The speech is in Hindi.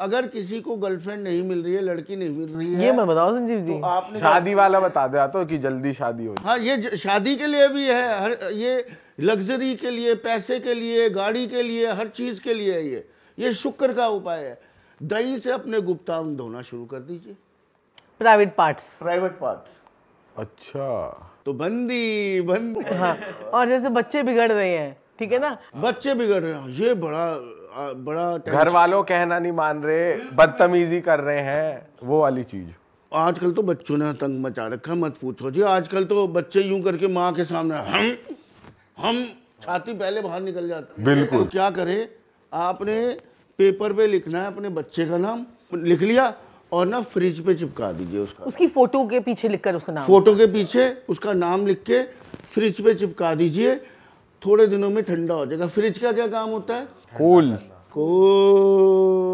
अगर किसी को गर्लफ्रेंड नहीं मिल रही है लड़की नहीं मिल रही है ये मैं संजीव जी तो आपने शादी वाला बता दे तो कि जल्दी शादी हो हाँ ये शादी के लिए भी है हर ये लग्जरी के लिए पैसे के लिए गाड़ी के लिए हर चीज़ के लिए है ये ये शुक्र का उपाय है दही से अपने गुप्ता धोना शुरू कर दीजिए प्राइवेट पार्ट प्राइवेट पार्ट अच्छा तो बंदी बंदी हाँ और जैसे बच्चे बिगड़ रहे हैं ठीक है ना बच्चे बिगड़ रहे हैं ये बड़ा बड़ा घर वालों कहना नहीं मान रहे बदतमीजी कर रहे हैं वो वाली चीज आजकल तो बच्चों ने तंग मचा रखा मत पूछो जी आजकल तो बच्चे यूं करके माँ के सामने हम हम छाती पहले बाहर निकल जाती बिल्कुल तो क्या करे आपने पेपर पे लिखना है अपने बच्चे का नाम लिख लिया और ना फ्रिज पे चिपका दीजिए उसका उसकी फोटो के पीछे लिखकर उसका नाम फोटो के पीछे उसका नाम लिख के फ्रिज पे चिपका दीजिए थोड़े दिनों में ठंडा हो जाएगा फ्रिज का क्या काम होता है कूल कूल